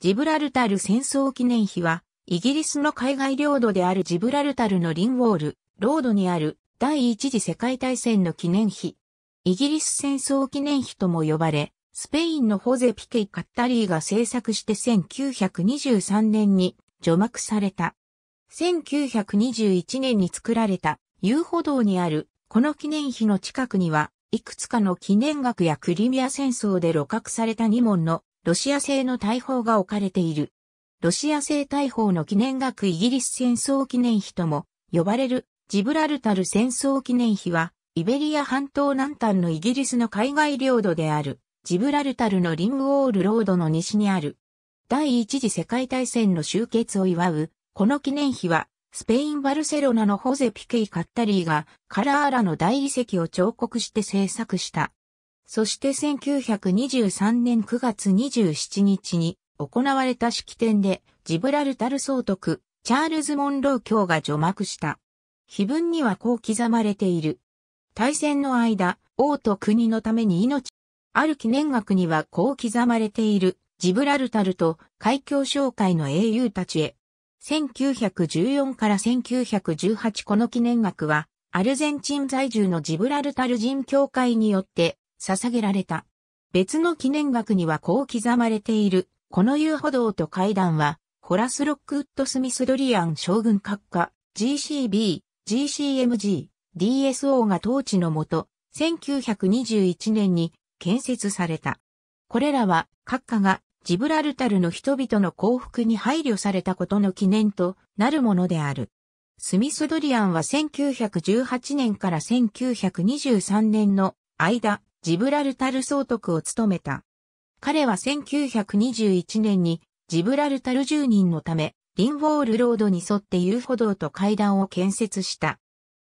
ジブラルタル戦争記念碑は、イギリスの海外領土であるジブラルタルのリンウォール、ロードにある第一次世界大戦の記念碑。イギリス戦争記念碑とも呼ばれ、スペインのホゼ・ピケイ・カッタリーが制作して1923年に除幕された。1921年に作られた遊歩道にあるこの記念碑の近くには、いくつかの記念額やクリミア戦争で露獲された2門のロシア製の大砲が置かれている。ロシア製大砲の記念額イギリス戦争記念碑とも呼ばれるジブラルタル戦争記念碑は、イベリア半島南端のイギリスの海外領土である、ジブラルタルのリングオールロードの西にある、第一次世界大戦の終結を祝う、この記念碑は、スペイン・バルセロナのホゼ・ピケイ・カッタリーが、カラーラの大理石を彫刻して制作した、そして1923年9月27日に行われた式典でジブラルタル総督チャールズ・モンロー卿が除幕した。碑文にはこう刻まれている。大戦の間、王と国のために命。ある記念額にはこう刻まれている。ジブラルタルと海峡商会の英雄たちへ。1914から1918この記念額は、アルゼンチン在住のジブラルタル人協会によって捧げられた。別の記念額にはこう刻まれている。この遊歩道と階段は、ホラス・ロックウッド・スミスドリアン将軍閣下、GCB、GCMG、DSO が統治のもと、1921年に建設された。これらは、閣下がジブラルタルの人々の幸福に配慮されたことの記念となるものである。スミスドリアンは1918年から1923年の間、ジブラルタル総督を務めた。彼は1921年にジブラルタル住人のため、リンフォールロードに沿って遊歩道と階段を建設した。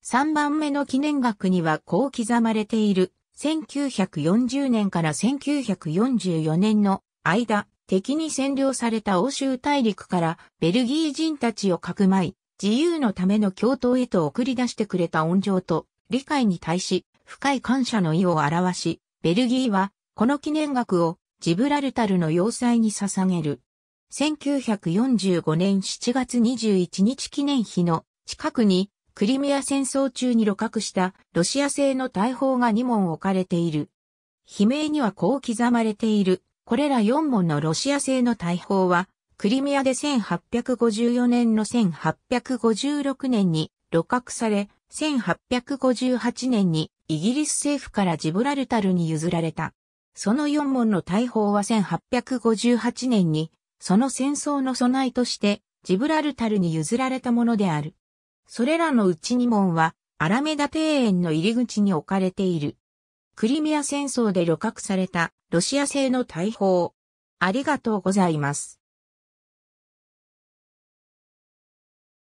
3番目の記念額にはこう刻まれている1940年から1944年の間、敵に占領された欧州大陸からベルギー人たちをかくまい、自由のための共闘へと送り出してくれた恩情と理解に対し、深い感謝の意を表し、ベルギーはこの記念額をジブラルタルの要塞に捧げる。1945年7月21日記念碑の近くにクリミア戦争中に露獲したロシア製の大砲が2門置かれている。悲鳴にはこう刻まれている。これら4門のロシア製の大砲は、クリミアで1854年の1856年に露獲され、1858年にイギリス政府からジブラルタルに譲られた。その4門の大砲は1858年に、その戦争の備えとしてジブラルタルに譲られたものである。それらのうち2門は、アラメダ庭園の入り口に置かれている。クリミア戦争で旅客されたロシア製の大砲。ありがとうございます。